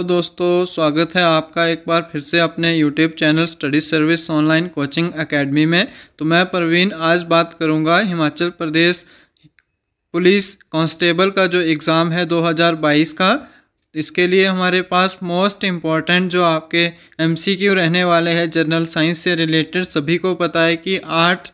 तो दोस्तों स्वागत है आपका एक बार फिर से अपने YouTube channel study service online coaching academy में तो मैं प्रवीण आज बात करूंगा हिमाचल प्रदेश पुलिस कांस्टेबल का जो एग्ज़ाम है 2022 का इसके लिए हमारे पास मोस्ट इम्पॉर्टेंट जो आपके एम रहने वाले हैं जनरल साइंस से रिलेटेड सभी को पता है कि आठ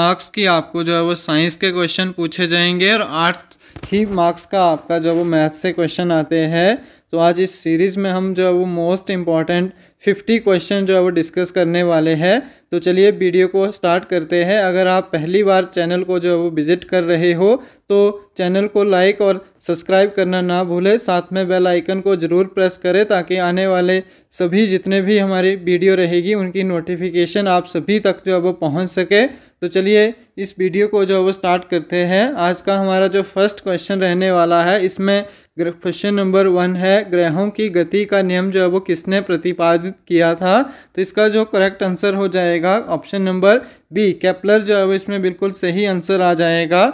मार्क्स की आपको जो है वो साइंस के क्वेश्चन पूछे जाएंगे और आठ ही मार्क्स का आपका जो वो मैथ से क्वेश्चन आते हैं तो आज इस सीरीज़ में हम जो है वो मोस्ट इम्पॉर्टेंट फिफ्टी क्वेश्चन जो है वो डिस्कस करने वाले हैं तो चलिए वीडियो को स्टार्ट करते हैं अगर आप पहली बार चैनल को जो है वो विज़िट कर रहे हो तो चैनल को लाइक और सब्सक्राइब करना ना भूलें साथ में बेल आइकन को ज़रूर प्रेस करें ताकि आने वाले सभी जितने भी हमारी वीडियो रहेगी उनकी नोटिफिकेशन आप सभी तक जो है वो पहुँच सके तो चलिए इस वीडियो को जो है वो स्टार्ट करते हैं आज का हमारा जो फर्स्ट क्वेश्चन रहने वाला है इसमें क्वेश्चन नंबर वन है ग्रहों की गति का नियम जो है वो किसने प्रतिपादित किया था तो इसका जो करेक्ट आंसर हो जाएगा जाएगा ऑप्शन नंबर बी कैप्लर जो है इसमें बिल्कुल सही आंसर आ जाएगा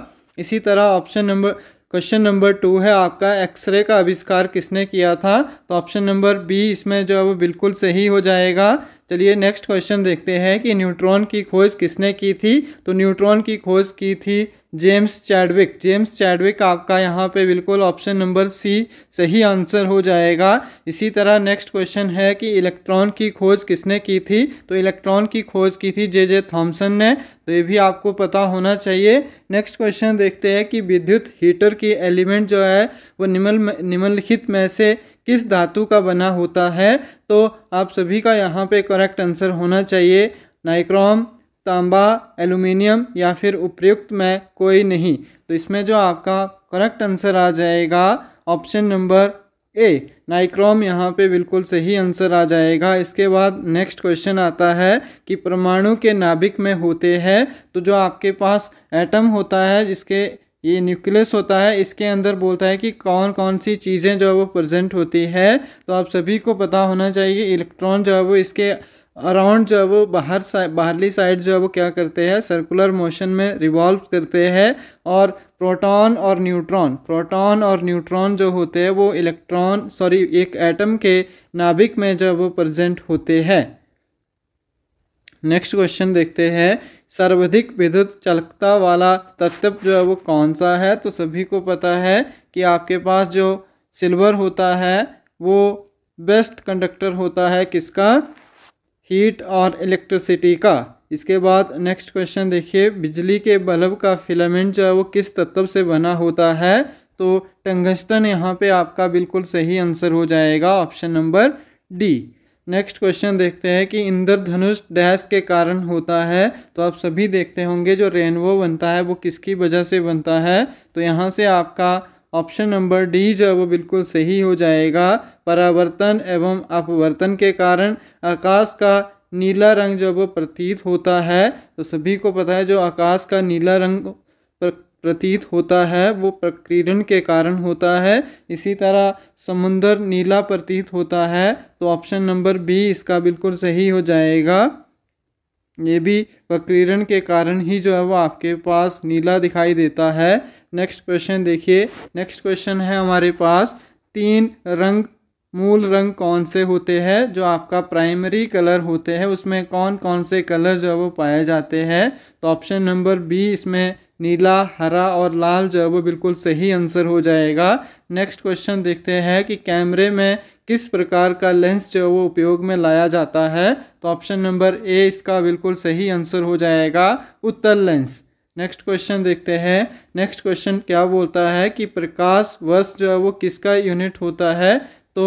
इसी तरह option number question number two है आपका एक्सरे का आविष्कार किसने किया था तो ऑप्शन नंबर बी इसमें जो है वो बिल्कुल सही हो जाएगा चलिए नेक्स्ट क्वेश्चन देखते हैं कि न्यूट्रॉन की खोज किसने की थी तो न्यूट्रॉन की खोज की थी जेम्स चैडविक जेम्स चैडविक आपका यहाँ पे बिल्कुल ऑप्शन नंबर सी सही आंसर हो जाएगा इसी तरह नेक्स्ट क्वेश्चन है कि इलेक्ट्रॉन की खोज किसने की थी तो इलेक्ट्रॉन की खोज की थी जे जे थॉम्सन ने तो ये भी आपको पता होना चाहिए नेक्स्ट क्वेश्चन देखते हैं कि विद्युत हीटर की एलिमेंट जो है वो निम्न निम्नलिखित में से किस धातु का बना होता है तो आप सभी का यहाँ पर करेक्ट आंसर होना चाहिए नाइक्रोम तांबा एल्युमिनियम या फिर उपयुक्त में कोई नहीं तो इसमें जो आपका करेक्ट आंसर आ जाएगा ऑप्शन नंबर ए नाइक्रोम यहाँ पे बिल्कुल सही आंसर आ जाएगा इसके बाद नेक्स्ट क्वेश्चन आता है कि परमाणु के नाभिक में होते हैं तो जो आपके पास एटम होता है जिसके ये न्यूक्लियस होता है इसके अंदर बोलता है कि कौन कौन सी चीज़ें जो है वो प्रेजेंट होती है तो आप सभी को पता होना चाहिए इलेक्ट्रॉन जो है वो इसके अराउंड जो है वो बाहर साइड बाहरली साइड जो है वो क्या करते हैं सर्कुलर मोशन में रिवॉल्व करते हैं और प्रोटॉन और न्यूट्रॉन प्रोटॉन और न्यूट्रॉन जो होते हैं वो इलेक्ट्रॉन सॉरी एक एटम के नाभिक में जो है वो प्रजेंट होते हैं नेक्स्ट क्वेश्चन देखते हैं सर्वाधिक विद्युत चलकता वाला तत्व जो है वो कौन सा है तो सभी को पता है कि आपके पास जो सिल्वर होता है वो बेस्ट कंडक्टर होता है किसका हीट और इलेक्ट्रिसिटी का इसके बाद नेक्स्ट क्वेश्चन देखिए बिजली के बल्ब का फिलामेंट जो है वो किस तत्व से बना होता है तो टंगस्टन यहाँ पे आपका बिल्कुल सही आंसर हो जाएगा option number D next question देखते हैं कि इंद्रधनुष डैश के कारण होता है तो आप सभी देखते होंगे जो रेनबो बनता है वो किसकी वजह से बनता है तो यहाँ से आपका ऑप्शन नंबर डी जो है वो बिल्कुल सही हो जाएगा परावर्तन एवं अपवर्तन के कारण आकाश का नीला रंग जो वो प्रतीत होता है तो सभी को पता है जो आकाश का नीला रंग प्रतीत होता है वो प्रक्रीड़न के कारण होता है इसी तरह समुंदर नीला प्रतीत होता है तो ऑप्शन नंबर बी इसका बिल्कुल सही हो जाएगा ये भी वक्रीरण के कारण ही जो है वो आपके पास नीला दिखाई देता है नेक्स्ट क्वेश्चन देखिए नेक्स्ट क्वेश्चन है हमारे पास तीन रंग मूल रंग कौन से होते हैं जो आपका प्राइमरी कलर होते हैं उसमें कौन कौन से कलर जो है वो पाए जाते हैं तो ऑप्शन नंबर बी इसमें नीला हरा और लाल जो है वो बिल्कुल सही आंसर हो जाएगा नेक्स्ट क्वेश्चन देखते हैं कि कैमरे में किस प्रकार का लेंस जो है वो उपयोग में लाया जाता है तो ऑप्शन नंबर ए इसका बिल्कुल सही आंसर हो जाएगा उत्तर लेंस नेक्स्ट क्वेश्चन देखते हैं नेक्स्ट क्वेश्चन क्या बोलता है कि प्रकाश वर्ष जो है वो किसका यूनिट होता है तो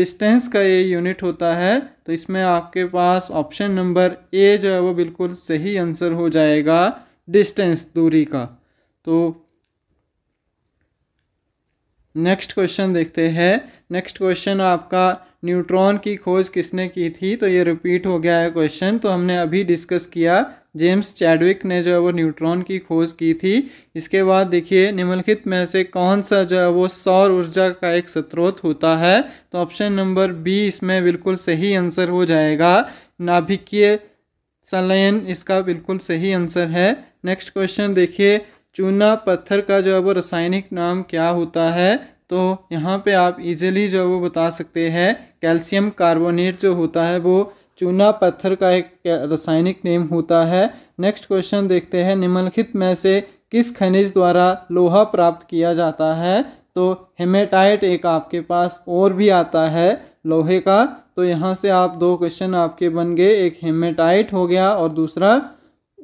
डिस्टेंस का ये यूनिट होता है तो इसमें आपके पास ऑप्शन नंबर ए जो है वो बिल्कुल सही आंसर हो जाएगा डिस्टेंस दूरी का तो नेक्स्ट क्वेश्चन देखते हैं नेक्स्ट क्वेश्चन आपका न्यूट्रॉन की खोज किसने की थी तो ये रिपीट हो गया है क्वेश्चन तो हमने अभी डिस्कस किया जेम्स चैडविक ने जो है वो न्यूट्रॉन की खोज की थी इसके बाद देखिए निम्नलिखित में से कौन सा जो है वो सौर ऊर्जा का एक स्रोत होता है तो ऑप्शन नंबर बी इसमें बिल्कुल सही आंसर हो जाएगा नाभिकीय संलयन इसका बिल्कुल सही आंसर है नेक्स्ट क्वेश्चन देखिए चूना पत्थर का जो है वो रासायनिक नाम क्या होता है तो यहाँ पे आप इजीली जो है वो बता सकते हैं कैल्शियम कार्बोनेट जो होता है वो चूना पत्थर का एक रासायनिक नेम होता है नेक्स्ट क्वेश्चन देखते हैं निम्नलिखित में से किस खनिज द्वारा लोहा प्राप्त किया जाता है तो हेमेटाइट एक आपके पास और भी आता है लोहे का तो यहाँ से आप दो क्वेश्चन आपके बन गए एक हेमेटाइट हो गया और दूसरा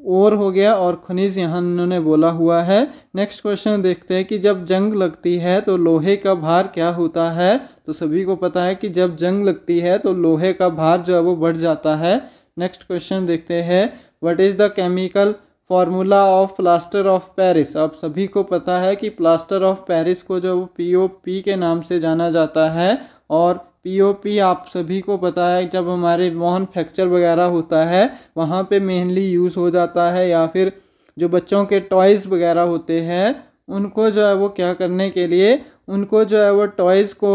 और हो गया और खनिज यहाँ उन्होंने बोला हुआ है नेक्स्ट क्वेश्चन देखते हैं कि जब जंग लगती है तो लोहे का भार क्या होता है तो सभी को पता है कि जब जंग लगती है तो लोहे का भार जो है वो बढ़ जाता है नेक्स्ट क्वेश्चन देखते हैं what is the chemical formula of plaster of Paris आप सभी को पता है कि प्लास्टर ऑफ पेरिस को जो पी ओ पी के नाम से जाना जाता है और पीओपी आप सभी को पता है जब हमारे मोहन फ्रैक्चर वगैरह होता है वहाँ पे मेनली यूज़ हो जाता है या फिर जो बच्चों के टॉयज़ वगैरह होते हैं उनको जो है वो क्या करने के लिए उनको जो है वो टॉयज़ को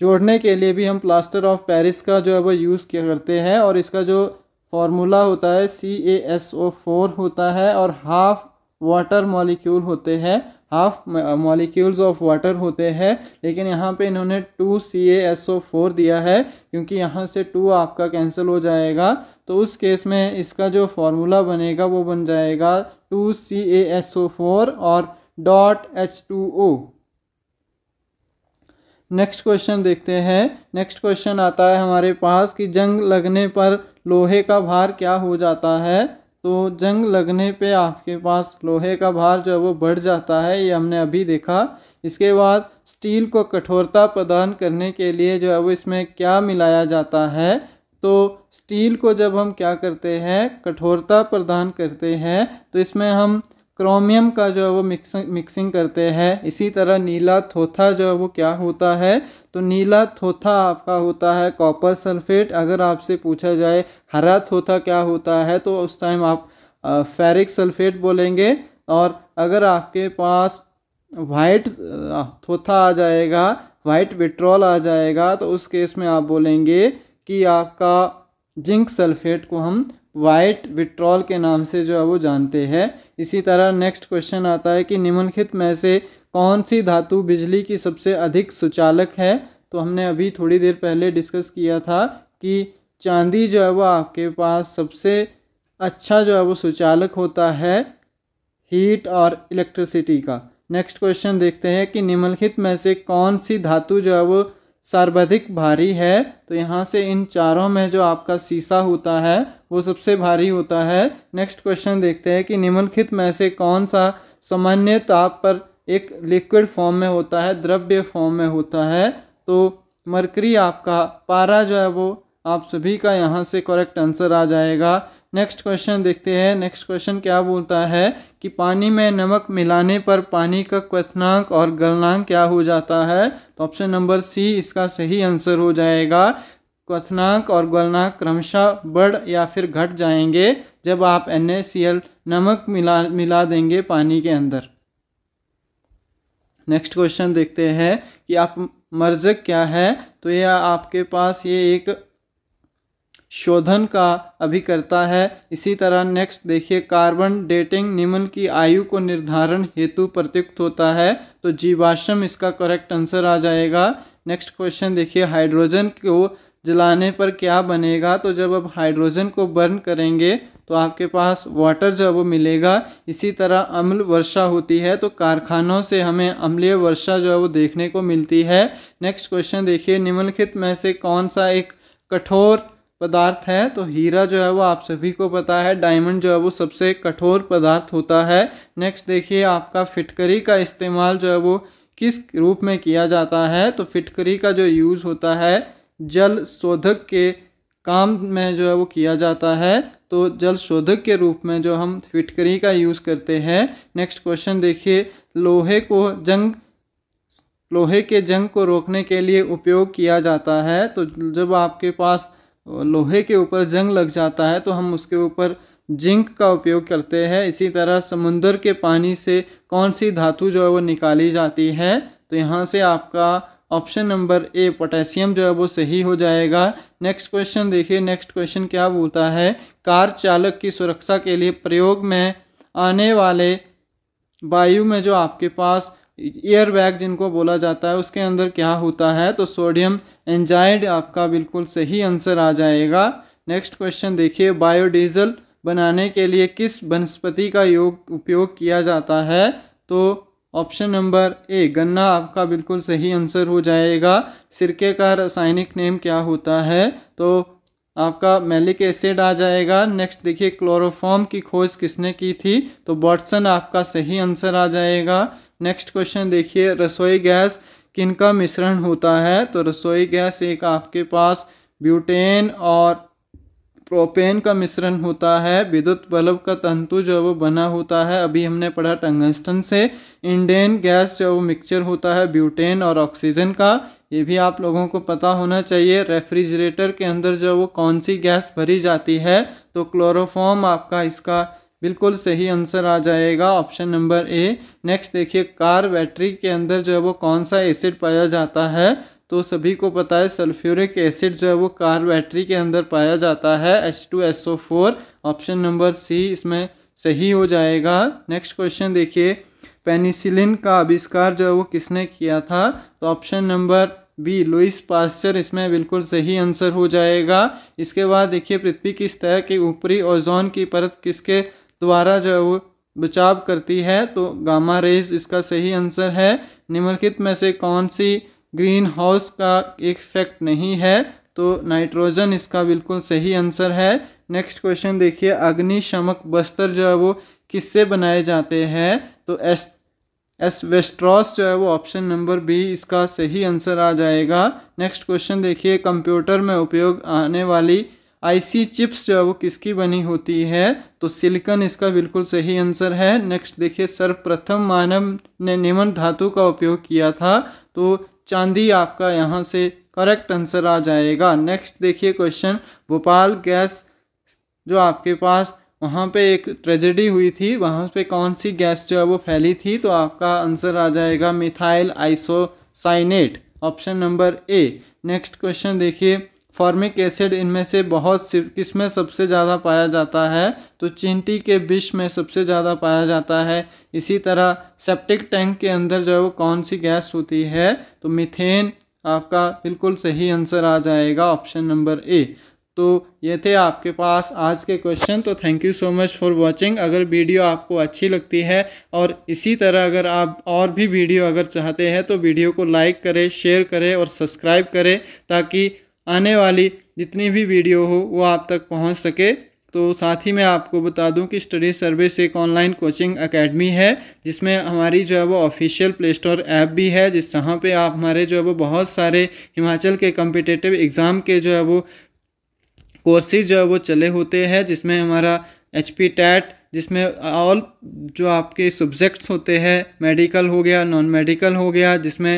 जोड़ने के लिए भी हम प्लास्टर ऑफ पेरिस का जो है वो यूज़ किया करते हैं और इसका जो फॉर्मूला होता है सी ए एस ओ फोर होता है और हाफ वाटर मॉलिक्यूल होते हैं हाफ मॉलिक्यूल्स ऑफ वाटर होते हैं लेकिन यहाँ पे इन्होंने two C S O four दिया है क्योंकि यहाँ से टू आपका कैंसिल हो जाएगा तो उस केस में इसका जो फॉर्मूला बनेगा वो बन जाएगा two C S O four और dot H two O next question देखते हैं नेक्स्ट क्वेश्चन आता है हमारे पास कि जंग लगने पर लोहे का भार क्या हो जाता है तो जंग लगने पे आपके पास लोहे का भार जो है वो बढ़ जाता है ये हमने अभी देखा इसके बाद स्टील को कठोरता प्रदान करने के लिए जो है वो इसमें क्या मिलाया जाता है तो स्टील को जब हम क्या करते हैं कठोरता प्रदान करते हैं तो इसमें हम क्रोमियम का जो है वो मिक्स मिक्सिंग करते हैं इसी तरह नीला थोथा जो है वो क्या होता है तो नीला थोथा आपका होता है कॉपर सल्फेट अगर आपसे पूछा जाए हरा थोथा क्या होता है तो उस टाइम आप फेरिक सल्फेट बोलेंगे और अगर आपके पास वाइट थोथा आ जाएगा वाइट विट्रॉल आ जाएगा तो उस केस में आप बोलेंगे कि आपका जिंक सल्फेट को हम वाइट विट्रॉल के नाम से जो है वो जानते हैं इसी तरह नेक्स्ट क्वेश्चन आता है कि निम्नलिखित में से कौन सी धातु बिजली की सबसे अधिक सुचालक है तो हमने अभी थोड़ी देर पहले डिस्कस किया था कि चांदी जो है वो आपके पास सबसे अच्छा जो है वो सुचालक होता है हीट और इलेक्ट्रिसिटी का नेक्स्ट क्वेश्चन देखते हैं कि निम्नलिखित में से कौन सी धातु जो है वो सर्वाधिक भारी है तो यहाँ से इन चारों में जो आपका शीशा होता है वो सबसे भारी होता है नेक्स्ट क्वेश्चन देखते हैं कि निम्नलिखित में से कौन सा सामान्य ताप पर एक लिक्विड फॉर्म में होता है द्रव्य फॉर्म में होता है तो मरकरी आपका पारा जो है वो आप सभी का यहाँ से करेक्ट आंसर आ जाएगा नेक्स्ट क्वेश्चन देखते हैं नेक्स्ट क्वेश्चन क्या बोलता है कि पानी में नमक मिलाने पर पानी का क्वनांक और गलनांक क्या हो जाता है तो ऑप्शन नंबर सी इसका सही आंसर हो जाएगा क्वनांक और गलनांक क्रमशः बढ़ या फिर घट जाएंगे जब आप एन नमक मिला मिला देंगे पानी के अंदर नेक्स्ट क्वेश्चन देखते हैं कि आप मर्जक क्या है तो यह आपके पास ये एक शोधन का अभी करता है इसी तरह नेक्स्ट देखिए कार्बन डेटिंग निम्न की आयु को निर्धारण हेतु प्रत्युक्त होता है तो जीवाश्म इसका करेक्ट आंसर आ जाएगा नेक्स्ट क्वेश्चन देखिए हाइड्रोजन को जलाने पर क्या बनेगा तो जब आप हाइड्रोजन को बर्न करेंगे तो आपके पास वाटर जब मिलेगा इसी तरह अम्ल वर्षा होती है तो कारखानों से हमें अम्लीय वर्षा जो है वो देखने को मिलती है नेक्स्ट क्वेश्चन देखिए निम्नलिखित में से कौन सा एक कठोर पदार्थ है तो हीरा जो है वो आप सभी को पता है डायमंड जो है वो सबसे कठोर पदार्थ होता है नेक्स्ट देखिए आपका फिटकरी का इस्तेमाल जो है वो किस रूप में किया जाता है तो फिटकरी का जो यूज़ होता है जल शोधक के काम में जो है वो किया जाता है तो जल शोधक के रूप में जो हम फिटकरी का यूज़ करते हैं नेक्स्ट क्वेश्चन देखिए लोहे को जंग लोहे के जंग को रोकने के लिए उपयोग किया जाता है तो जब आपके पास लोहे के ऊपर जंग लग जाता है तो हम उसके ऊपर जिंक का उपयोग करते हैं इसी तरह समुंदर के पानी से कौन सी धातु जो है वो निकाली जाती है तो यहाँ से आपका ऑप्शन नंबर ए पोटेशियम जो है वो सही हो जाएगा नेक्स्ट क्वेश्चन देखिए नेक्स्ट क्वेश्चन क्या बोलता है कार चालक की सुरक्षा के लिए प्रयोग में आने वाले वायु में जो आपके पास एयर बैग जिनको बोला जाता है उसके अंदर क्या होता है तो सोडियम एंजाइड आपका बिल्कुल सही आंसर आ जाएगा नेक्स्ट क्वेश्चन देखिए बायोडीजल बनाने के लिए किस वनस्पति का योग उपयोग किया जाता है तो ऑप्शन नंबर ए गन्ना आपका बिल्कुल सही आंसर हो जाएगा सिरके का रासायनिक नेम क्या होता है तो आपका मेलिक एसिड आ जाएगा नेक्स्ट देखिए क्लोरोफॉर्म की खोज किसने की थी तो बॉटसन आपका सही आंसर आ जाएगा नेक्स्ट क्वेश्चन देखिए रसोई गैस किनका मिश्रण होता है तो रसोई गैस एक आपके पास ब्यूटेन और प्रोपेन का मिश्रण होता है विद्युत बल्ब का तंतु जो वो बना होता है अभी हमने पढ़ा टंगस्टन से इंडेन गैस जो वो मिक्सचर होता है ब्यूटेन और ऑक्सीजन का ये भी आप लोगों को पता होना चाहिए रेफ्रिजरेटर के अंदर जो वो कौन सी गैस भरी जाती है तो क्लोरोफॉर्म आपका इसका बिल्कुल सही आंसर आ जाएगा ऑप्शन नंबर ए नेक्स्ट देखिए कार बैटरी के अंदर जो है वो कौन सा एसिड पाया जाता है तो सभी को पता है सल्फ्यूरिक एसिड जो है वो कार बैटरी के अंदर पाया जाता है H two S O four option number C इसमें सही हो जाएगा नेक्स्ट क्वेश्चन देखिए पेनिसिलिन का आविष्कार जो है वो किसने किया था तो option number B Louis Pasteur इसमें बिल्कुल सही आंसर हो जाएगा इसके बाद देखिए पृथ्वी की सतह के ऊपरी ओजोन की परत किसके द्वारा जो है वो बचाव करती है तो गामा रेज इसका सही आंसर है निम्नलिखित में से कौन सी ग्रीन हाउस का एक फैक्ट नहीं है तो नाइट्रोजन इसका बिल्कुल सही आंसर है नेक्स्ट क्वेश्चन देखिए अग्निशमक बस्तर जो है वो किससे बनाए जाते हैं तो एस एस वेस्ट्रॉस जो है वो ऑप्शन नंबर बी इसका सही आंसर आ जाएगा नेक्स्ट क्वेश्चन देखिए कंप्यूटर में उपयोग आने वाली आईसी चिप्स जो है वो किसकी बनी होती है तो सिलिकॉन इसका बिल्कुल सही आंसर है नेक्स्ट देखिए सर्वप्रथम मानव ने निमन धातु का उपयोग किया था तो चांदी आपका यहाँ से करेक्ट आंसर आ जाएगा नेक्स्ट देखिए क्वेश्चन भोपाल गैस जो आपके पास वहाँ पे एक ट्रेजेडी हुई थी वहाँ पे कौन सी गैस जो है वो फैली थी तो आपका आंसर आ जाएगा methyl isocyanate option number A next question देखिए फॉर्मिक एसिड इनमें से बहुत किसमें सबसे ज़्यादा पाया जाता है तो चिंटी के विष में सबसे ज़्यादा पाया जाता है इसी तरह सेप्टिक टैंक के अंदर जो है वो कौन सी गैस होती है तो मिथेन आपका बिल्कुल सही आंसर आ जाएगा ऑप्शन नंबर ए तो ये थे आपके पास आज के क्वेश्चन तो thank you so much for watching अगर वीडियो आपको अच्छी लगती है और इसी तरह अगर आप और भी वीडियो अगर चाहते हैं तो वीडियो को लाइक करें शेयर करें और सब्सक्राइब करें ताकि आने वाली जितनी भी वीडियो हो वो आप तक पहुंच सके तो साथ ही मैं आपको बता दूं कि स्टडी सर्विस एक ऑनलाइन कोचिंग एकेडमी है जिसमें हमारी जो है वो ऑफिशियल प्ले स्टोर ऐप भी है जिस जहाँ पे आप हमारे जो है वो बहुत सारे हिमाचल के कम्पिटेटिव एग्ज़ाम के जो है वो कोर्सेज जो है वो चले होते हैं जिसमें हमारा एच पी टैट जिसमें ऑल जो आपके सब्जेक्ट्स होते हैं मेडिकल हो गया नॉन मेडिकल हो गया जिसमें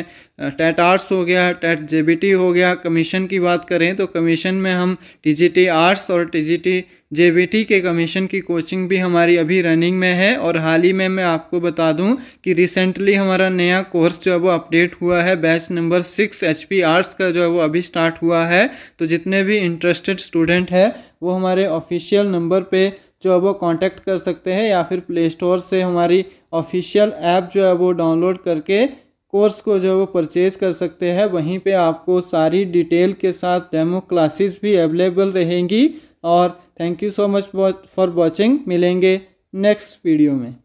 टेट आर्ट्स हो गया टेट जे हो गया कमीशन की बात करें तो कमीशन में हम टी जी टी आर्ट्स और T G T J K commission की कोचिंग भी हमारी अभी रनिंग में है और हाल ही में मैं आपको बता दूं कि रिसेंटली हमारा नया कोर्स जो है वो अपडेट हुआ है batch number six H P arts का जो है वो अभी स्टार्ट हुआ है तो जितने भी इंटरेस्टेड स्टूडेंट हैं वो हमारे ऑफिशियल नंबर पर जो है वो कांटेक्ट कर सकते हैं या फिर प्ले स्टोर से हमारी ऑफिशियल ऐप जो है वो डाउनलोड करके कोर्स को जो है वो परचेज़ कर सकते हैं वहीं पे आपको सारी डिटेल के साथ डेमो क्लासेस भी अवेलेबल रहेंगी और thank you so much for watching मिलेंगे नेक्स्ट वीडियो में